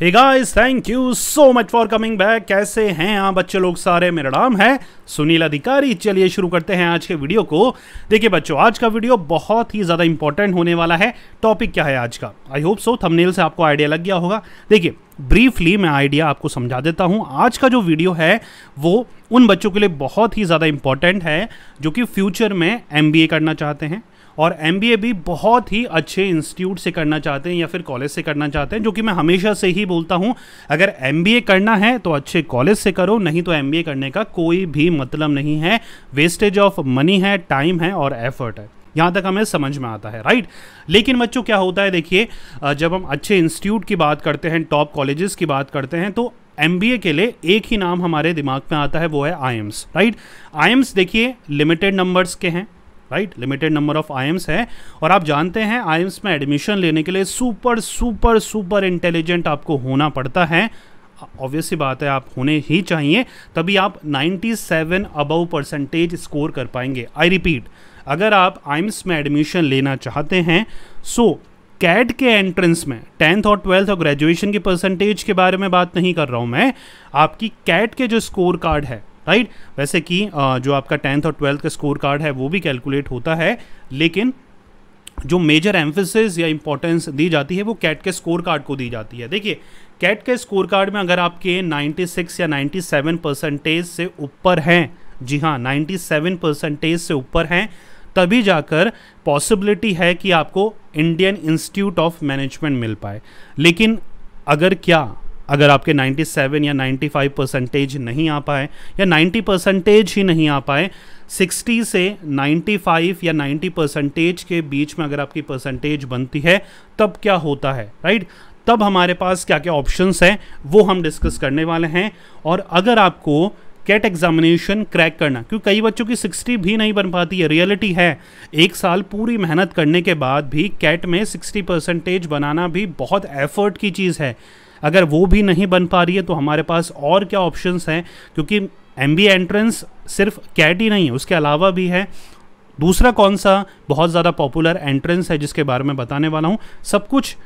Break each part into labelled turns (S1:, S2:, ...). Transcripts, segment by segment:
S1: Hey guys thank you so much for coming back कैसे हैं आप बच्चे लोग सारे मेरा नाम है सुनील अधिकारी चलिए शुरू करते हैं आज के वीडियो को देखिए बच्चों आज का वीडियो बहुत ही ज़्यादा इंपॉर्टेंट होने वाला है टॉपिक क्या है आज का आई होप सो थंबनेल से आपको आइडिया लग गया होगा देखिए ब्रीफली मैं आइडिया आपको समझा देता हूँ आज का जो वीडियो है वो उन बच्चों के लिए बहुत ही ज़्यादा इंपॉर्टेंट है जो कि फ्यूचर में एम करना चाहते हैं और एम भी बहुत ही अच्छे इंस्टीट्यूट से करना चाहते हैं या फिर कॉलेज से करना चाहते हैं जो कि मैं हमेशा से ही बोलता हूँ अगर एम करना है तो अच्छे कॉलेज से करो नहीं तो एम करने का कोई भी मतलब नहीं है वेस्टेज ऑफ मनी है टाइम है और एफर्ट है यहाँ तक हमें समझ में आता है राइट लेकिन बच्चों क्या होता है देखिए जब हम अच्छे इंस्टीट्यूट की बात करते हैं टॉप कॉलेजेस की बात करते हैं तो एम के लिए एक ही नाम हमारे दिमाग में आता है वो है आई राइट आई देखिए लिमिटेड नंबर्स के हैं right limited number of IIMs है और आप जानते हैं आईएम्स में एडमिशन लेने के लिए सुपर सुपर सुपर इंटेलिजेंट आपको होना पड़ता है ऑब्वियस सी बात है आप होने ही चाहिए तभी आप 97 अबव परसेंटेज स्कोर कर पाएंगे आई रिपीट अगर आप आइम्स में एडमिशन लेना चाहते हैं सो so, कैट के एंट्रेंस में टेंथ और ट्वेल्थ और ग्रेजुएशन की परसेंटेज के बारे में बात नहीं कर रहा हूँ मैं आपकी कैट के जो स्कोर कार्ड है राइट वैसे कि जो आपका टेंथ और ट्वेल्थ का स्कोर कार्ड है वो भी कैलकुलेट होता है लेकिन जो मेजर एम्फेसिस या इंपॉर्टेंस दी जाती है वो कैट के स्कोर कार्ड को दी जाती है देखिए कैट के स्कोर कार्ड में अगर आपके 96 या 97 परसेंटेज से ऊपर हैं जी हाँ 97 परसेंटेज से ऊपर हैं तभी जाकर पॉसिबिलिटी है कि आपको इंडियन इंस्टीट्यूट ऑफ मैनेजमेंट मिल पाए लेकिन अगर क्या अगर आपके 97 या 95 परसेंटेज नहीं आ पाए या 90 परसेंटेज ही नहीं आ पाए 60 से 95 या 90 परसेंटेज के बीच में अगर आपकी परसेंटेज बनती है तब क्या होता है राइट तब हमारे पास क्या क्या ऑप्शंस हैं वो हम डिस्कस करने वाले हैं और अगर आपको कैट एग्जामिनेशन क्रैक करना क्योंकि कई बच्चों की 60 भी नहीं बन पाती है रियलिटी है एक साल पूरी मेहनत करने के बाद भी कैट में 60 परसेंटेज बनाना भी बहुत एफर्ट की चीज़ है अगर वो भी नहीं बन पा रही है तो हमारे पास और क्या ऑप्शंस हैं क्योंकि एम बी एंट्रेंस सिर्फ कैट ही नहीं है उसके अलावा भी है दूसरा कौन सा बहुत ज़्यादा पॉपुलर एंट्रेंस है जिसके बारे में बताने वाला हूँ सब कुछ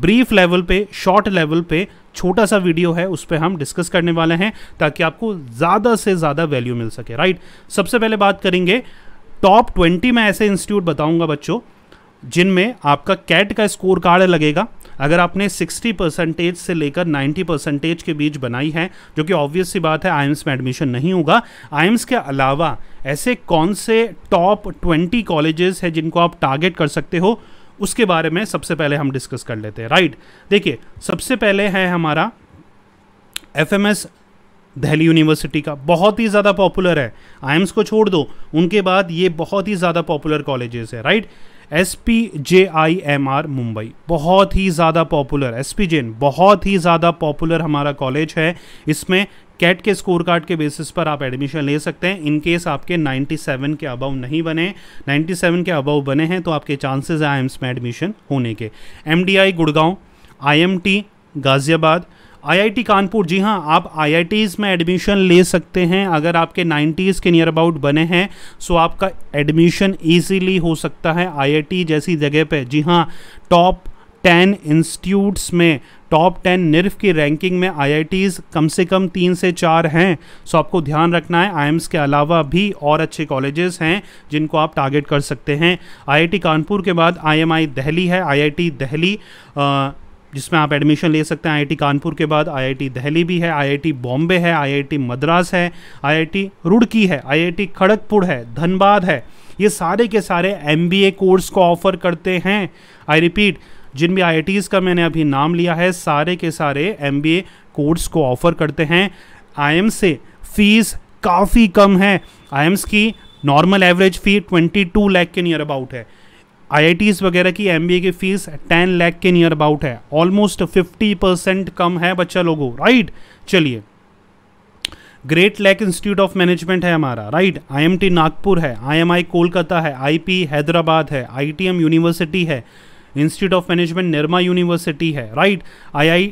S1: ब्रीफ लेवल पे शॉर्ट लेवल पे छोटा सा वीडियो है उस पर हम डिस्कस करने वाले हैं ताकि आपको ज़्यादा से ज़्यादा वैल्यू मिल सके राइट सबसे पहले बात करेंगे टॉप ट्वेंटी में ऐसे इंस्टीट्यूट बताऊंगा बच्चों जिनमें आपका कैट का स्कोर कार्ड लगेगा अगर आपने 60 परसेंटेज से लेकर 90 परसेंटेज के बीच बनाई है जो कि ऑब्वियस सी बात है आईम्स में एडमिशन नहीं होगा आईम्स के अलावा ऐसे कौन से टॉप ट्वेंटी कॉलेजेस हैं जिनको आप टारगेट कर सकते हो उसके बारे में सबसे पहले हम डिस्कस कर लेते हैं राइट देखिए सबसे पहले है हमारा एफ दिल्ली यूनिवर्सिटी का बहुत ही ज़्यादा पॉपुलर है आईएम्स को छोड़ दो उनके बाद ये बहुत ही ज़्यादा पॉपुलर कॉलेजेस है right S P J I M R Mumbai बहुत ही ज़्यादा पॉपुलर एस पी जेन बहुत ही ज़्यादा पॉपुलर हमारा कॉलेज है इसमें कैट के स्कोर कार्ड के बेसिस पर आप एडमिशन ले सकते हैं इनकेस आपके 97 के अबव नहीं बने 97 के अबव बने हैं तो आपके चांसेस हैं एम्स में एडमिशन होने के M D I Gurgaon I M T Ghaziabad IIT Kanpur जी हाँ आप आईआईटीज़ में एडमिशन ले सकते हैं अगर आपके 90s के नियर अबाउट बने हैं सो आपका एडमिशन ईजीली हो सकता है आईआईटी जैसी जगह पे जी हाँ टॉप टेन इंस्टीट्यूट्स में टॉप टेन निर्फ की रैंकिंग में आईआईटीज़ कम से कम तीन से चार हैं सो आपको ध्यान रखना है आई के अलावा भी और अच्छे कॉलेजेस हैं जिनको आप टारगेट कर सकते हैं आईआईटी कानपुर के बाद आईएमआई दिल्ली है आईआईटी दिल्ली जिसमें आप एडमिशन ले सकते हैं आईआईटी कानपुर के बाद आईआईटी दिल्ली भी है आईआईटी बॉम्बे है आईआईटी मद्रास है आईआईटी रुड़की है आईआईटी खड़गपुर है धनबाद है ये सारे के सारे एम कोर्स को ऑफर करते हैं आई रिपीट जिन भी आई का मैंने अभी नाम लिया है सारे के सारे एम कोर्स को ऑफर करते हैं आई से फीस काफ़ी कम है आई की नॉर्मल एवरेज फ़ी 22 लाख के नियर अबाउट है आई वगैरह की एम की फ़ीस टेन लैख के नियर अबाउट है ऑलमोस्ट फिफ्टी परसेंट कम है बच्चा लोगों राइट चलिए Great Lakes Institute of Management है हमारा राइट आईएमटी नागपुर है आईएमआई कोलकाता है आईपी हैदराबाद है आईटीएम यूनिवर्सिटी है Institute of Management Nirma University है right II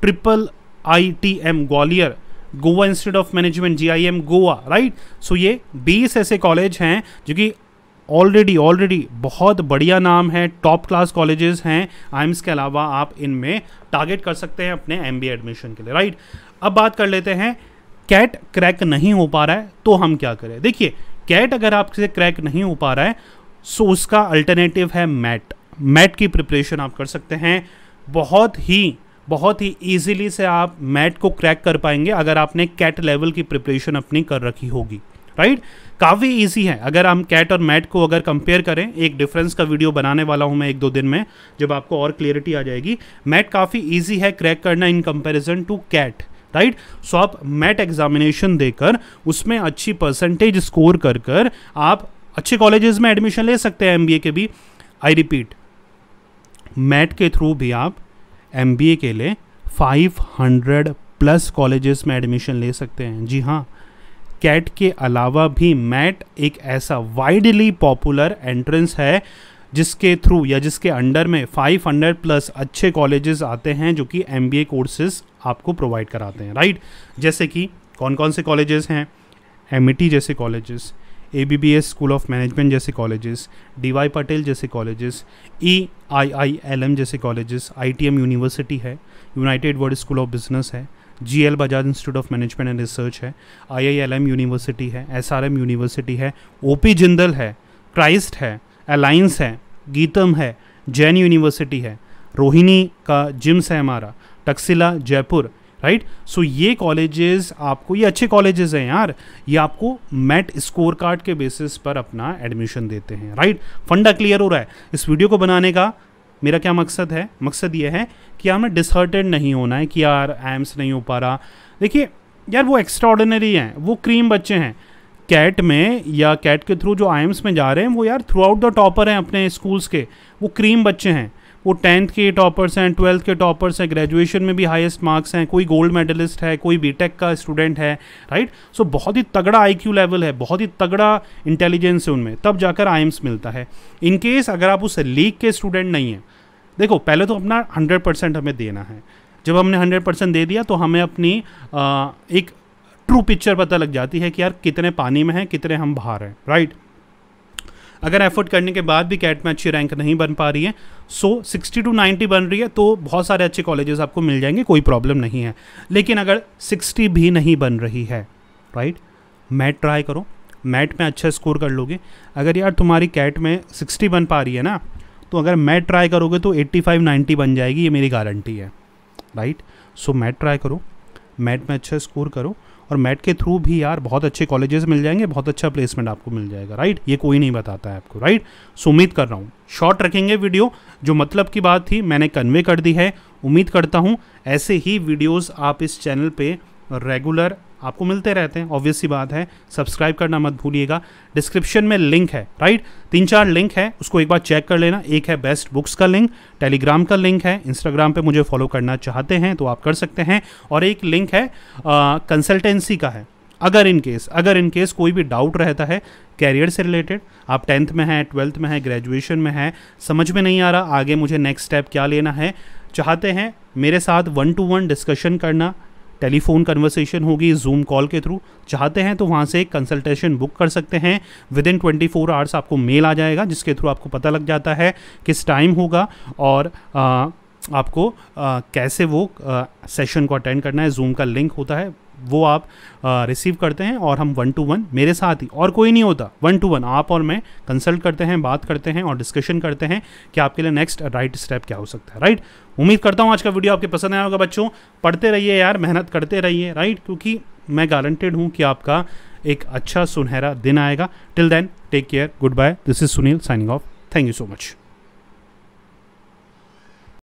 S1: triple ITM Gwalior Goa Institute of Management GIM Goa right so ये बीस ऐसे कॉलेज हैं जो कि ऑलरेडी ऑलरेडी बहुत बढ़िया नाम है टॉप क्लास कॉलेजेस हैं आइम्स के अलावा आप इनमें टारगेट कर सकते हैं अपने एम एडमिशन के लिए राइट अब बात कर लेते हैं कैट क्रैक नहीं हो पा रहा है तो हम क्या करें देखिए कैट अगर आपसे क्रैक नहीं हो पा रहा है सो उसका अल्टरनेटिव है मैट मैट की प्रिपरेशन आप कर सकते हैं बहुत ही बहुत ही ईजिली से आप मैट को क्रैक कर पाएंगे अगर आपने कैट लेवल की प्रिपरेशन अपनी कर रखी होगी राइट काफ़ी ईजी है अगर हम कैट और मैट को अगर कंपेयर करें एक डिफरेंस का वीडियो बनाने वाला हूं मैं एक दो दिन में जब आपको और क्लियरिटी आ जाएगी मैट काफ़ी ईजी है क्रैक करना in comparison to CAT right so आप मैट एग्जामिनेशन देकर उसमें अच्छी परसेंटेज स्कोर कर कर आप अच्छे कॉलेजेस में एडमिशन ले सकते हैं एम के भी आई रिपीट मैट के थ्रू भी आप एम के लिए 500 प्लस कॉलेजेस में एडमिशन ले सकते हैं जी हाँ कैट के अलावा भी मैट एक ऐसा वाइडली पॉपुलर एंट्रेंस है जिसके थ्रू या जिसके अंडर में 500 प्लस अच्छे कॉलेजेस आते हैं जो कि एम बी कोर्सेज आपको प्रोवाइड कराते हैं राइट जैसे कि कौन कौन से कॉलेजेस हैं एम e जैसे colleges A B B S School of Management जैसे कॉलेजेस डी वाई पटेल जैसे colleges E I I L M जैसे colleges I T M University है United World School of Business है G L Bajaj Institute of Management and Research है I I L M University है S R M University है O P Jindal है Christ है alliance है गीतम है जैन यूनिवर्सिटी है रोहिणी का जिम्स है हमारा Taxila Jaipur right right? So so, ये कॉलेजेस आपको ये अच्छे कॉलेजेस हैं यार ये आपको मेट स्कोर कार्ड के बेसिस पर अपना एडमिशन देते हैं राइट फंडा क्लियर हो रहा है इस वीडियो को बनाने का मेरा क्या मकसद है मकसद ये है कि यार मैं डिसहर्टेड नहीं होना है कि यार एम्स नहीं हो पा रहा देखिए यार वो एक्स्ट्रॉर्डनरी हैं वो क्रीम बच्चे हैं कैट में या कैट के थ्रू जो आई में जा रहे हैं वो यार थ्रू आउट द टॉपर हैं अपने स्कूल्स के वो क्रीम बच्चे हैं वो टेंथ के टॉपर्स हैं ट्वेल्थ के टॉपर्स हैं ग्रेजुएशन में भी हाईएस्ट मार्क्स हैं कोई गोल्ड मेडलिस्ट है कोई बीटेक का स्टूडेंट है राइट सो so, बहुत ही तगड़ा आईक्यू लेवल है बहुत ही तगड़ा इंटेलिजेंस है उनमें तब जाकर आइम्स मिलता है इनकेस अगर आप उस लीग के स्टूडेंट नहीं हैं देखो पहले तो अपना हंड्रेड परसेंट हमें देना है जब हमने हंड्रेड परसेंट दे दिया तो हमें अपनी आ, एक ट्रू पिक्चर पता लग जाती है कि यार कितने पानी में हैं कितने हम बाहर हैं राइट right? अगर एफर्ट करने के बाद भी कैट में अच्छी रैंक नहीं बन पा रही है सो सिक्सटी टू नाइन्टी बन रही है तो बहुत सारे अच्छे कॉलेजेस आपको मिल जाएंगे कोई प्रॉब्लम नहीं है लेकिन अगर सिक्सटी भी नहीं बन रही है राइट मैट ट्राई करो मैट में अच्छा स्कोर कर लोगे अगर यार तुम्हारी कैट में सिक्सटी बन पा रही है ना तो अगर मैट ट्राई करोगे तो एट्टी फाइव नाइन्टी बन जाएगी ये मेरी गारंटी है राइट सो मैट ट्राई करो मैट में अच्छा स्कोर करो और मैट के थ्रू भी यार बहुत अच्छे कॉलेजेस मिल जाएंगे बहुत अच्छा प्लेसमेंट आपको मिल जाएगा राइट ये कोई नहीं बताता है आपको राइट सो उम्मीद कर रहा हूँ शॉर्ट रखेंगे वीडियो जो मतलब की बात थी मैंने कन्वे कर दी है उम्मीद करता हूँ ऐसे ही वीडियोज़ आप इस चैनल पर रेगुलर आपको मिलते रहते हैं ऑब्वियस सी बात है सब्सक्राइब करना मत भूलिएगा डिस्क्रिप्शन में लिंक है राइट तीन चार लिंक है उसको एक बार चेक कर लेना एक है बेस्ट बुक्स का लिंक टेलीग्राम का लिंक है इंस्टाग्राम पे मुझे फॉलो करना चाहते हैं तो आप कर सकते हैं और एक लिंक है कंसल्टेंसी का है अगर इन केस अगर इन केस कोई भी डाउट रहता है कैरियर से रिलेटेड आप टेंथ में हैं ट्वेल्थ में हैं ग्रेजुएशन में हैं समझ में नहीं आ रहा आगे मुझे नेक्स्ट स्टेप क्या लेना है चाहते हैं मेरे साथ वन टू वन डिस्कशन करना टेलीफोन कन्वर्सेशन होगी जूम कॉल के थ्रू चाहते हैं तो वहाँ से एक कंसल्टेशन बुक कर सकते हैं within twenty four hours आपको मेल आ जाएगा जिसके थ्रू आपको पता लग जाता है किस टाइम होगा और आ, आपको आ, कैसे वो आ, सेशन को अटेंड करना है जूम का लिंक होता है वो आप रिसीव करते हैं और हम वन टू वन मेरे साथ ही और कोई नहीं होता वन टू वन आप और मैं कंसल्ट करते हैं बात करते हैं और डिस्कशन करते हैं कि आपके लिए नेक्स्ट राइट स्टेप क्या हो सकता है राइट उम्मीद करता हूँ आज का वीडियो आपके पसंद आया होगा बच्चों पढ़ते रहिए यार मेहनत करते रहिए राइट क्योंकि मैं गारंटेड हूँ कि आपका एक अच्छा सुनहरा दिन आएगा till then take care goodbye this is Sunil signing off thank you so much